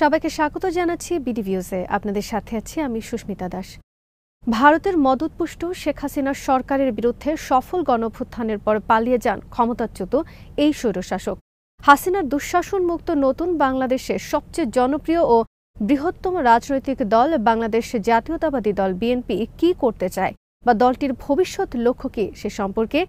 সবাইকে স্বাগত জানাচ্ছি ভিউজে আপনাদের সাথে আছি আমি সুস্মিতা দাস ভারতের মদতপুষ্ট শেখ হাসিনার সরকারের বিরুদ্ধে সফল গণভ্যুত্থানের পর পালিয়ে যান ক্ষমতাচ্যুত এই স্বৈরশাসক হাসিনার দুঃশাসনমুক্ত নতুন বাংলাদেশের সবচেয়ে জনপ্রিয় ও বৃহত্তম রাজনৈতিক দল বাংলাদেশ জাতীয়তাবাদী দল বিএনপি কি করতে চায় বা দলটির ভবিষ্যৎ লক্ষ্য কী সে সম্পর্কে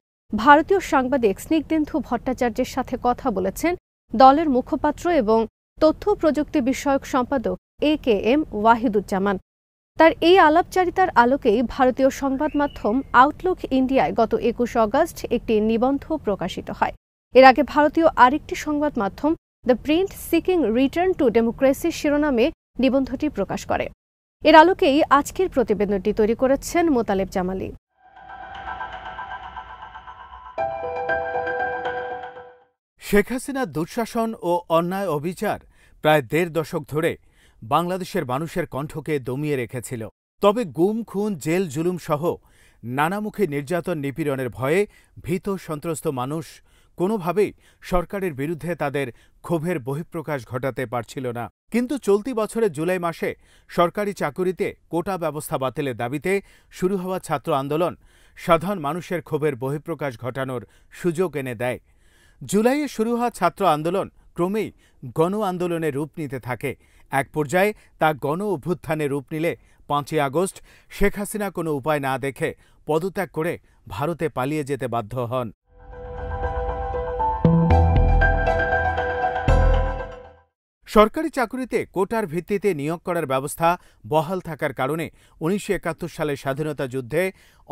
ভারতীয় সাংবাদিক স্নিগ্ধেন্ধু ভট্টাচার্যের সাথে কথা বলেছেন দলের মুখপাত্র এবং তথ্য প্রযুক্তি বিষয়ক সম্পাদক এ কে এম ওয়াহিদুজ্জামান তার এই আলাপচারিতার আলোকেই ভারতীয় সংবাদ মাধ্যম আউটলুক ইন্ডিয়ায় গত একুশ অগস্ট একটি নিবন্ধ প্রকাশিত হয় এর আগে ভারতীয় আরেকটি সংবাদ মাধ্যম the print seeking return to democracy শিরোনামে নিবন্ধটি প্রকাশ করে এর আলোকেই আজকের প্রতিবেদনটি তৈরি করেছেন মোতালেব জামালি শেখ হাসিনার দুঃশাসন ও অন্যায় অবিচার প্রায় দেড় দশক ধরে বাংলাদেশের মানুষের কণ্ঠকে দমিয়ে রেখেছিল তবে গুম খুন জেল জুলুম সহ নানামুখী নির্যাতন নিপীড়নের ভয়ে ভীত সন্ত্রস্ত মানুষ কোনোভাবেই সরকারের বিরুদ্ধে তাদের ক্ষোভের বহিঃপ্রকাশ ঘটাতে পারছিল না কিন্তু চলতি বছরের জুলাই মাসে সরকারি চাকুরিতে কোটা ব্যবস্থা বাতিলের দাবিতে শুরু হওয়া ছাত্র আন্দোলন সাধারণ মানুষের ক্ষোভের বহিঃপ্রকাশ ঘটানোর সুযোগ এনে দেয় জুলাইয়ে শুরু হওয়া ছাত্র আন্দোলন ক্রমেই গণ আন্দোলনের রূপ নিতে থাকে এক পর্যায়ে তা গণ অভ্যুত্থানে রূপ নিলে পাঁচই আগস্ট শেখ হাসিনা কোনো উপায় না দেখে পদত্যাগ করে ভারতে পালিয়ে যেতে বাধ্য হন সরকারি চাকুরিতে কোটার ভিত্তিতে নিয়োগ করার ব্যবস্থা বহাল থাকার কারণে উনিশশো একাত্তর সালের স্বাধীনতা যুদ্ধে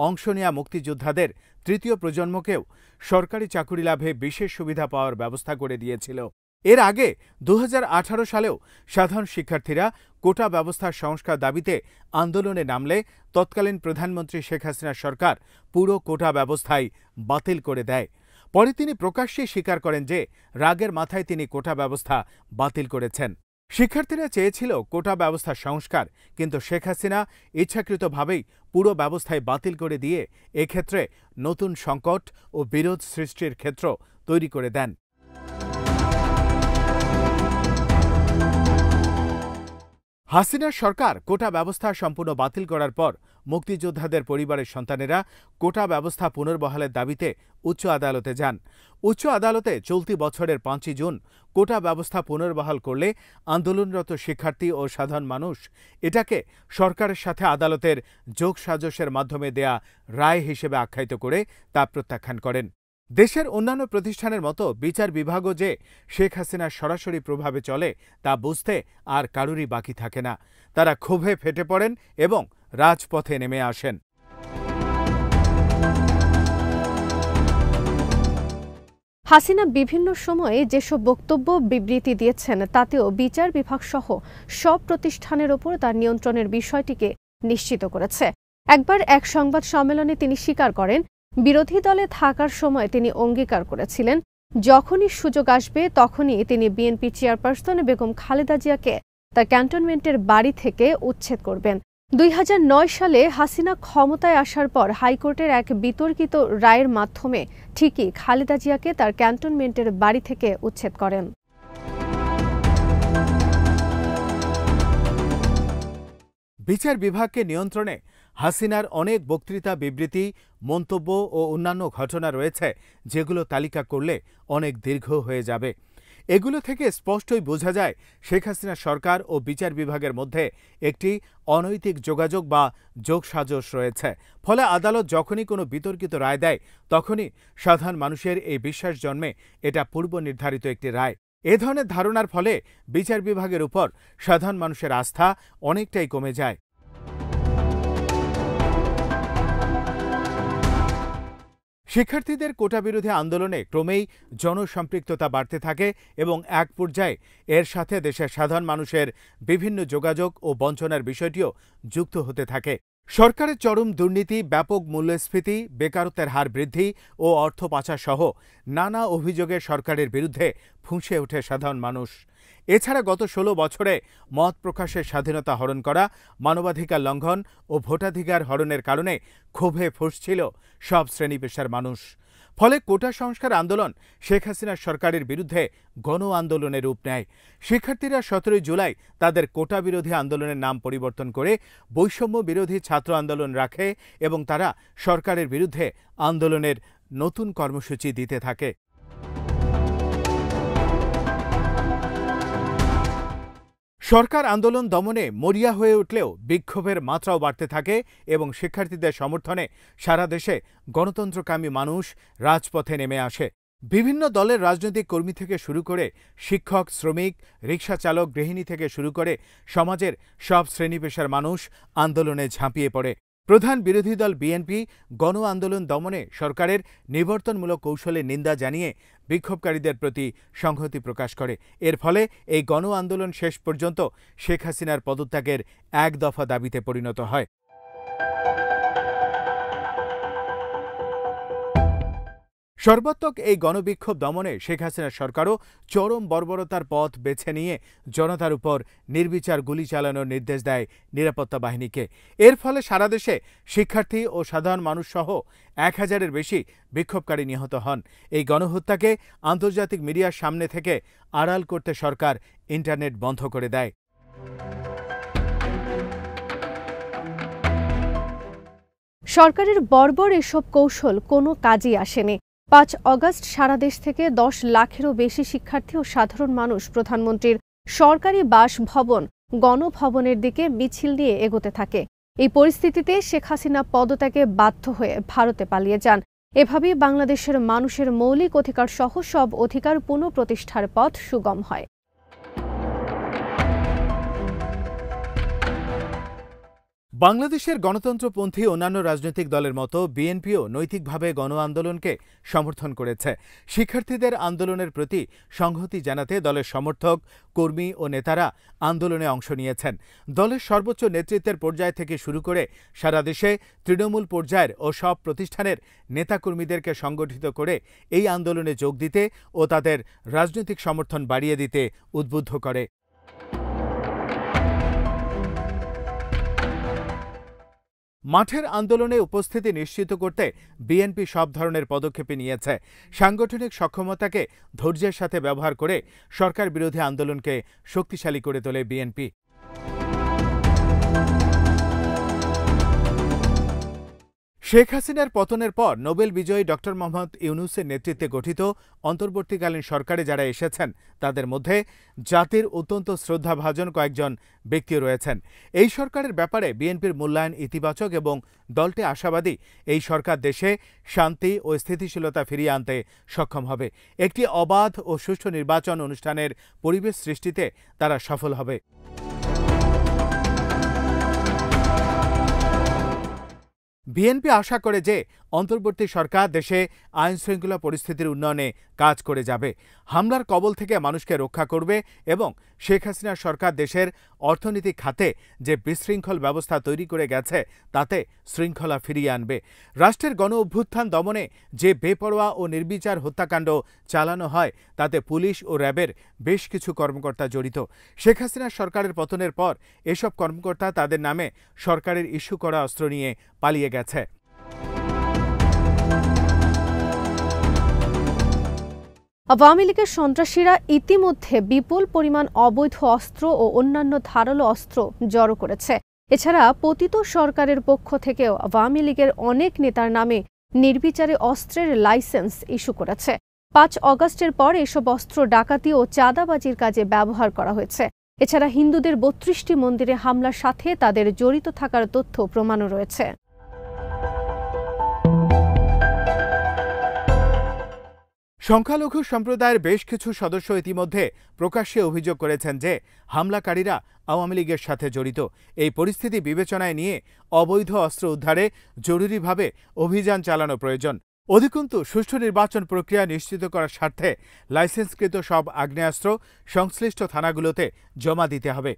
অংশ নেয়া মুক্তিযোদ্ধাদের তৃতীয় প্রজন্মকেও সরকারি চাকুরি লাভে বিশেষ সুবিধা পাওয়ার ব্যবস্থা করে দিয়েছিল এর আগে দু সালেও সাধারণ শিক্ষার্থীরা কোটা ব্যবস্থার সংস্কার দাবিতে আন্দোলনে নামলে তৎকালীন প্রধানমন্ত্রী শেখ হাসিনা সরকার পুরো কোটা ব্যবস্থাই বাতিল করে দেয় পরে তিনি প্রকাশ্যে স্বীকার করেন যে রাগের মাথায় তিনি কোটা ব্যবস্থা বাতিল করেছেন শিক্ষার্থীরা চেয়েছিল কোটা ব্যবস্থা সংস্কার কিন্তু শেখ হাসিনা ইচ্ছাকৃতভাবেই পুরো ব্যবস্থায় বাতিল করে দিয়ে এক্ষেত্রে নতুন সংকট ও বিরোধ সৃষ্টির ক্ষেত্র তৈরি করে দেন হাসিনার সরকার কোটা ব্যবস্থা সম্পূর্ণ বাতিল করার পর মুক্তিযোদ্ধাদের পরিবারের সন্তানেরা কোটা ব্যবস্থা পুনর্বহালের দাবিতে উচ্চ আদালতে যান উচ্চ আদালতে চলতি বছরের পাঁচই জুন কোটা ব্যবস্থা পুনর্বহাল করলে আন্দোলনরত শিক্ষার্থী ও সাধারণ মানুষ এটাকে সরকারের সাথে আদালতের যোগসাজসের মাধ্যমে দেয়া রায় হিসেবে আখ্যায়িত করে তা প্রত্যাখ্যান করেন দেশের অন্যান্য প্রতিষ্ঠানের মতো বিচার বিভাগও যে শেখ হাসিনার সরাসরি প্রভাবে চলে তা বুঝতে আর কারুরই বাকি থাকে না তারা ক্ষোভে ফেটে পড়েন এবং রাজপথে নেমে আসেন হাসিনা বিভিন্ন সময়ে যেসব বক্তব্য বিবৃতি দিয়েছেন তাতেও বিচার বিভাগ সহ সব প্রতিষ্ঠানের ওপর তার নিয়ন্ত্রণের বিষয়টিকে নিশ্চিত করেছে একবার এক সংবাদ সম্মেলনে তিনি স্বীকার করেন বিরোধী দলে থাকার সময় তিনি অঙ্গীকার করেছিলেন যখনই সুযোগ আসবে তখনই তিনি বিএনপি চেয়ারপারসন বেগম খালেদা জিয়াকে তার ক্যান্টনমেন্টের বাড়ি থেকে উচ্ছেদ করবেন দুই সালে হাসিনা ক্ষমতায় আসার পর হাইকোর্টের এক বিতর্কিত রায়ের মাধ্যমে ঠিকই খালেদা জিয়াকে তার ক্যান্টনমেন্টের বাড়ি থেকে উচ্ছেদ করেন বিচার বিভাগকে নিয়ন্ত্রণে হাসিনার অনেক বক্তৃতা বিবৃতি মন্তব্য ও অন্যান্য ঘটনা রয়েছে যেগুলো তালিকা করলে অনেক দীর্ঘ হয়ে যাবে এগুলো থেকে স্পষ্টই বোঝা যায় শেখ হাসিনা সরকার ও বিচার বিভাগের মধ্যে একটি অনৈতিক যোগাযোগ বা যোগসাজশ রয়েছে ফলে আদালত যখনই কোনো বিতর্কিত রায় দেয় তখনই সাধারণ মানুষের এই বিশ্বাস জন্মে এটা পূর্ব নির্ধারিত একটি রায় এ ধরনের ধারণার ফলে বিচার বিভাগের উপর সাধারণ মানুষের আস্থা অনেকটাই কমে যায় শিক্ষার্থীদের কোটা বিরোধী আন্দোলনে ক্রমেই জনসম্পৃক্ততা বাড়তে থাকে এবং এক পর্যায়ে এর সাথে দেশের সাধারণ মানুষের বিভিন্ন যোগাযোগ ও বঞ্চনার বিষয়টিও যুক্ত হতে থাকে সরকারের চরম দুর্নীতি ব্যাপক মূল্যস্ফীতি বেকারত্বের হার বৃদ্ধি ও অর্থ পাচার সহ নানা অভিযোগে সরকারের বিরুদ্ধে ফুঁসে ওঠে সাধারণ মানুষ এছাড়া গত ষোলো বছরে মত প্রকাশের স্বাধীনতা হরণ করা মানবাধিকার লঙ্ঘন ও ভোটাধিকার হরণের কারণে ক্ষোভে ফুসছিল সব শ্রেণী পেশার মানুষ ফলে কোটা সংস্কার আন্দোলন শেখ হাসিনার সরকারের বিরুদ্ধে গণ আন্দোলনের রূপ নেয় শিক্ষার্থীরা সতেরোই জুলাই তাদের কোটা বিরোধী আন্দোলনের নাম পরিবর্তন করে বৈষম্য বিরোধী ছাত্র আন্দোলন রাখে এবং তারা সরকারের বিরুদ্ধে আন্দোলনের নতুন কর্মসূচি দিতে থাকে সরকার আন্দোলন দমনে মরিয়া হয়ে উঠলেও বিক্ষোভের মাত্রাও বাড়তে থাকে এবং শিক্ষার্থীদের সমর্থনে সারা দেশে গণতন্ত্রকামী মানুষ রাজপথে নেমে আসে বিভিন্ন দলের রাজনৈতিক কর্মী থেকে শুরু করে শিক্ষক শ্রমিক রিক্সা চালক গৃহিণী থেকে শুরু করে সমাজের সব শ্রেণী পেশার মানুষ আন্দোলনে ঝাঁপিয়ে পড়ে প্রধান বিরোধী দল বিএনপি গণ আন্দোলন দমনে সরকারের নিবর্তনমূলক কৌশলের নিন্দা জানিয়ে বিক্ষোভকারীদের প্রতি সংহতি প্রকাশ করে এর ফলে এই গণ আন্দোলন শেষ পর্যন্ত শেখ হাসিনার পদত্যাগের এক দফা দাবিতে পরিণত হয় সর্বাত্মক এই গণবিক্ষোভ দমনে শেখ হাসিনা সরকারও চরম বর্বরতার পথ বেছে নিয়ে জনতার উপর নির্বিচার গুলি চালানোর নির্দেশ দেয় নিরাপত্তা বাহিনীকে এর ফলে সারা দেশে শিক্ষার্থী ও সাধারণ মানুষসহ এক হাজারের বেশি বিক্ষোভকারী নিহত হন এই গণহত্যাকে আন্তর্জাতিক মিডিয়ার সামনে থেকে আড়াল করতে সরকার ইন্টারনেট বন্ধ করে দেয় সরকারের বর্বর এসব কৌশল কোনো কাজই আসেনি পাঁচ অগস্ট সারা দেশ থেকে দশ লাখেরও বেশি শিক্ষার্থী ও সাধারণ মানুষ প্রধানমন্ত্রীর সরকারি বাসভবন গণভবনের দিকে মিছিল নিয়ে এগোতে থাকে এই পরিস্থিতিতে শেখ হাসিনা পদত্যাগে বাধ্য হয়ে ভারতে পালিয়ে যান এভাবেই বাংলাদেশের মানুষের মৌলিক অধিকার সহ সব অধিকার পুনঃপ্রতিষ্ঠার পথ সুগম হয় বাংলাদেশের গণতন্ত্রপন্থী অন্যান্য রাজনৈতিক দলের মতো বিএনপিও নৈতিকভাবে গণ আন্দোলনকে সমর্থন করেছে শিক্ষার্থীদের আন্দোলনের প্রতি সংহতি জানাতে দলের সমর্থক কর্মী ও নেতারা আন্দোলনে অংশ নিয়েছেন দলের সর্বোচ্চ নেতৃত্বের পর্যায় থেকে শুরু করে সারা দেশে তৃণমূল পর্যায়ের ও সব প্রতিষ্ঠানের নেতাকর্মীদেরকে সংগঠিত করে এই আন্দোলনে যোগ দিতে ও তাদের রাজনৈতিক সমর্থন বাড়িয়ে দিতে উদ্বুদ্ধ করে মাঠের আন্দোলনে উপস্থিতি নিশ্চিত করতে বিএনপি সব ধরনের পদক্ষেপে নিয়েছে সাংগঠনিক সক্ষমতাকে ধৈর্যের সাথে ব্যবহার করে সরকার বিরোধী আন্দোলনকে শক্তিশালী করে তোলে বিএনপি শেখ হাসিনার পতনের পর নোবেল বিজয়ী ড মোহাম্মদ ইউনুসের নেতৃত্বে গঠিত অন্তর্বর্তীকালীন সরকারে যারা এসেছেন তাদের মধ্যে জাতির অত্যন্ত শ্রদ্ধাভাজন কয়েকজন ব্যক্তি রয়েছেন এই সরকারের ব্যাপারে বিএনপির মূল্যায়ন ইতিবাচক এবং দলটি আশাবাদী এই সরকার দেশে শান্তি ও স্থিতিশীলতা ফিরিয়ে আনতে সক্ষম হবে একটি অবাধ ও সুষ্ঠু নির্বাচন অনুষ্ঠানের পরিবেশ সৃষ্টিতে তারা সফল হবে বিএনপি আশা করে যে অন্তর্বর্তী সরকার দেশে আইন শৃঙ্খলা পরিস্থিতির উন্নয়নে কাজ করে যাবে হামলার কবল থেকে মানুষকে রক্ষা করবে এবং শেখ হাসিনা সরকার দেশের অর্থনৈতিক খাতে যে বিশৃঙ্খল ব্যবস্থা তৈরি করে গেছে তাতে শৃঙ্খলা ফিরিয়ে আনবে রাষ্ট্রের গণ অভ্যুত্থান দমনে যে বেপরোয়া ও নির্বিচার হত্যাকাণ্ড চালানো হয় তাতে পুলিশ ও র্যাবের বেশ কিছু কর্মকর্তা জড়িত শেখ হাসিনা সরকারের পতনের পর এসব কর্মকর্তা তাদের নামে সরকারের ইস্যু করা অস্ত্র নিয়ে পালিয়ে গেছে আওয়ামী লীগের সন্ত্রাসীরা ইতিমধ্যে বিপুল পরিমাণ অবৈধ অস্ত্র ও অন্যান্য ধারালো অস্ত্র জড়ো করেছে এছাড়া পতিত সরকারের পক্ষ থেকেও আওয়ামী লীগের অনেক নেতার নামে নির্বিচারে অস্ত্রের লাইসেন্স ইস্যু করেছে পাঁচ অগস্টের পর এসব অস্ত্র ডাকাতি ও চাঁদাবাজির কাজে ব্যবহার করা হয়েছে এছাড়া হিন্দুদের বত্রিশটি মন্দিরে হামলার সাথে তাদের জড়িত থাকার তথ্য প্রমাণও রয়েছে সংখ্যালঘু সম্প্রদায়ের বেশ কিছু সদস্য ইতিমধ্যে প্রকাশ্যে অভিযোগ করেছেন যে হামলাকারীরা আওয়ামী লীগের সাথে জড়িত এই পরিস্থিতি বিবেচনায় নিয়ে অবৈধ অস্ত্র উদ্ধারে জরুরিভাবে অভিযান চালানো প্রয়োজন অধিকন্তু সুষ্ঠু নির্বাচন প্রক্রিয়া নিশ্চিত করার স্বার্থে লাইসেন্সকৃত সব আগ্নেয়াস্ত্র সংশ্লিষ্ট থানাগুলোতে জমা দিতে হবে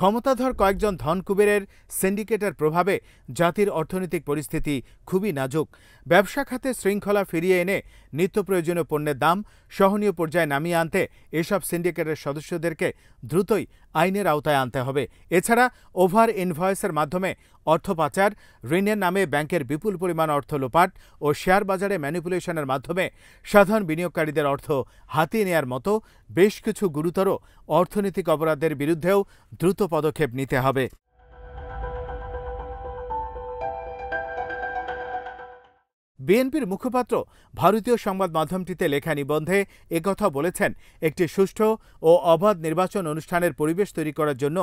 ক্ষমতাধর কয়েকজন ধনকুবেরের সিন্ডিকেটের প্রভাবে জাতির অর্থনৈতিক পরিস্থিতি খুবই নাজুক ব্যবসা খাতে শৃঙ্খলা ফিরিয়ে এনে নিত্য প্রয়োজনীয় পণ্যের দাম সহনীয় পর্যায়ে নামিয়ে আনতে এসব সিন্ডিকেটের সদস্যদেরকে দ্রুতই আইনের আওতায় আনতে হবে এছাড়া ওভার ইনভয়েসের মাধ্যমে অর্থ পাচার ঋণের নামে ব্যাংকের বিপুল পরিমাণ অর্থ লোপাট ও শেয়ার বাজারে ম্যানিপুলেশনের মাধ্যমে সাধারণ বিনিয়োগকারীদের অর্থ হাতিয়ে নেয়ার মতো বেশ কিছু গুরুতর অর্থনৈতিক অপরাধের বিরুদ্ধেও দ্রুত পদক্ষেপ নিতে হবে বিএনপির মুখপাত্র ভারতীয় সংবাদ মাধ্যমটিতে লেখা নিবন্ধে একথা বলেছেন একটি সুষ্ঠু ও অবাধ নির্বাচন অনুষ্ঠানের পরিবেশ তৈরি করার জন্য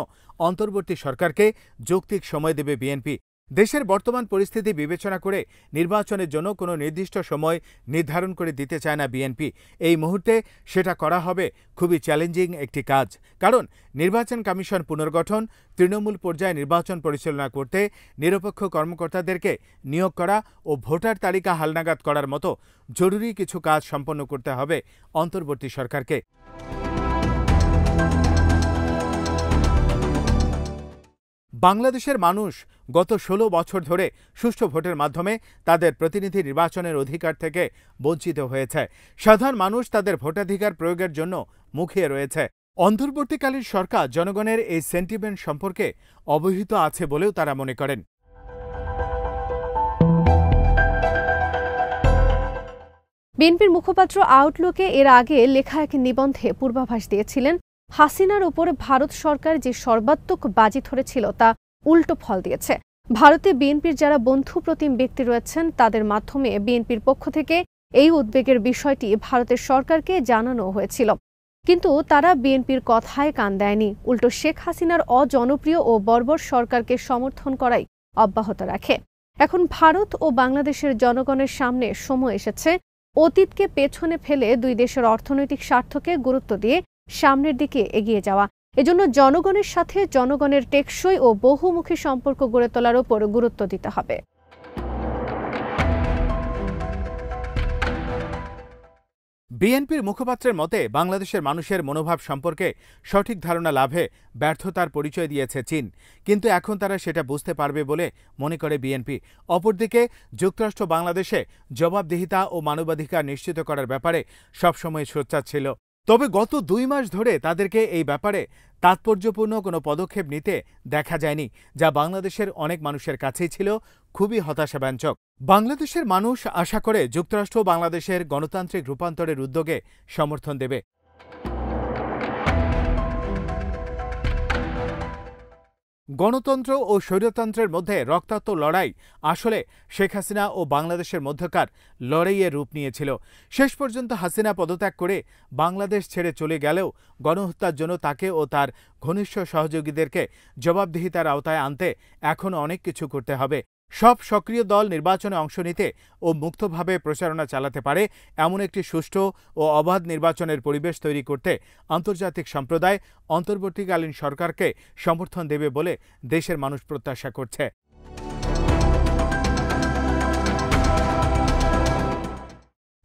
অন্তর্বর্তী সরকারকে যৌক্তিক সময় দেবে বিএনপি দেশের বর্তমান পরিস্থিতি বিবেচনা করে নির্বাচনের জন্য কোনো নির্দিষ্ট সময় নির্ধারণ করে দিতে চায় না বিএনপি এই মুহূর্তে সেটা করা হবে খুবই চ্যালেঞ্জিং একটি কাজ কারণ নির্বাচন কমিশন পুনর্গঠন তৃণমূল পর্যায়ে নির্বাচন পরিচালনা করতে নিরপেক্ষ কর্মকর্তাদেরকে নিয়োগ করা ও ভোটার তালিকা হালনাগাদ করার মতো জরুরি কিছু কাজ সম্পন্ন করতে হবে অন্তর্বর্তী সরকারকে বাংলাদেশের মানুষ গত ষোলো বছর ধরে সুষ্ঠু ভোটের মাধ্যমে তাদের প্রতিনিধি নির্বাচনের অধিকার থেকে বঞ্চিত হয়েছে সাধারণ মানুষ তাদের ভোটাধিকার প্রয়োগের জন্য মুখিয়ে রয়েছে অন্তর্বর্তীকালীন সরকার জনগণের এই সেন্টিমেন্ট সম্পর্কে অবহিত আছে বলেও তারা মনে করেন বিএনপির মুখপাত্র আউটলুকে এর আগে লেখা এক নিবন্ধে পূর্বাভাস দিয়েছিলেন হাসিনার উপর ভারত সরকার যে সর্বাত্মক বাজি ধরেছিল তা উল্টো ফল দিয়েছে ভারতে বিএনপির যারা বন্ধু প্রতিম ব্যক্তি রয়েছেন তাদের মাধ্যমে বিএনপির পক্ষ থেকে এই উদ্বেগের বিষয়টি ভারতের সরকারকে জানানো হয়েছিল কিন্তু তারা বিএনপির কথায় কান দেয়নি উল্টো শেখ হাসিনার অজনপ্রিয় ও বর্বর সরকারকে সমর্থন করাই অব্যাহত রাখে এখন ভারত ও বাংলাদেশের জনগণের সামনে সময় এসেছে অতীতকে পেছনে ফেলে দুই দেশের অর্থনৈতিক স্বার্থকে গুরুত্ব দিয়ে সামনের দিকে এগিয়ে যাওয়া এজন্য জনগণের সাথে জনগণের টেকসই ও বহুমুখী সম্পর্ক গড়ে তোলার ওপর গুরুত্ব দিতে হবে বিএনপির মুখপাত্রের মতে বাংলাদেশের মানুষের মনোভাব সম্পর্কে সঠিক ধারণা লাভে ব্যর্থতার পরিচয় দিয়েছে চীন কিন্তু এখন তারা সেটা বুঝতে পারবে বলে মনে করে বিএনপি অপরদিকে যুক্তরাষ্ট্র বাংলাদেশে জবাবদিহিতা ও মানবাধিকার নিশ্চিত করার ব্যাপারে সবসময় সোচ্চার ছিল তবে গত দুই মাস ধরে তাদেরকে এই ব্যাপারে তাৎপর্যপূর্ণ কোনো পদক্ষেপ নিতে দেখা যায়নি যা বাংলাদেশের অনেক মানুষের কাছেই ছিল খুবই হতাশাব্যঞ্জক বাংলাদেশের মানুষ আশা করে যুক্তরাষ্ট্র বাংলাদেশের গণতান্ত্রিক রূপান্তরের উদ্যোগে সমর্থন দেবে গণতন্ত্র ও স্বৈরতন্ত্রের মধ্যে রক্তাক্ত লড়াই আসলে শেখ হাসিনা ও বাংলাদেশের মধ্যকার লড়াইয়ের রূপ নিয়েছিল শেষ পর্যন্ত হাসিনা পদত্যাগ করে বাংলাদেশ ছেড়ে চলে গেলেও গণহত্যার জন্য তাকে ও তার ঘনিষ্ঠ সহযোগীদেরকে জবাবদিহিতার আওতায় আনতে এখন অনেক কিছু করতে হবে সব সক্রিয় দল নির্বাচনে অংশ নিতে ও মুক্তভাবে প্রচারণা চালাতে পারে এমন একটি সুষ্ঠু ও অবাধ নির্বাচনের পরিবেশ তৈরি করতে আন্তর্জাতিক সম্প্রদায় অন্তর্বর্তীকালীন সরকারকে সমর্থন দেবে বলে দেশের মানুষ প্রত্যাশা করছে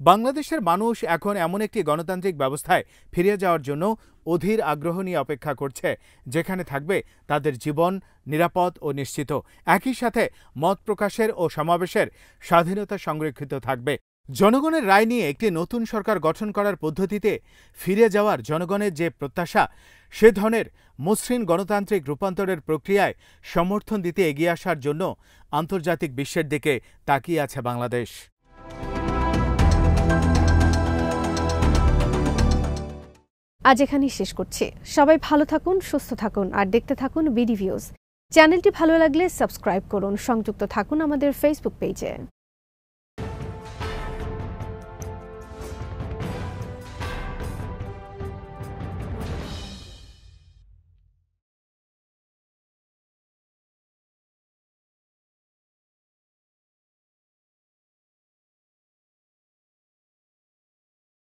বাংলাদেশের মানুষ এখন এমন একটি গণতান্ত্রিক ব্যবস্থায় ফিরে যাওয়ার জন্য অধীর আগ্রহ নিয়ে অপেক্ষা করছে যেখানে থাকবে তাদের জীবন নিরাপদ ও নিশ্চিত একই সাথে মত প্রকাশের ও সমাবেশের স্বাধীনতা সংরক্ষিত থাকবে জনগণের রায় নিয়ে একটি নতুন সরকার গঠন করার পদ্ধতিতে ফিরে যাওয়ার জনগণের যে প্রত্যাশা সে ধরনের মসৃণ গণতান্ত্রিক রূপান্তরের প্রক্রিয়ায় সমর্থন দিতে এগিয়ে আসার জন্য আন্তর্জাতিক বিশ্বের দিকে তাকিয়ে আছে বাংলাদেশ আজ এখানেই শেষ করছি সবাই ভালো থাকুন সুস্থ থাকুন আর দেখতে থাকুন বিডি ভিউজ চ্যানেলটি ভালো লাগলে সাবস্ক্রাইব করুন সংযুক্ত থাকুন আমাদের ফেসবুক পেজে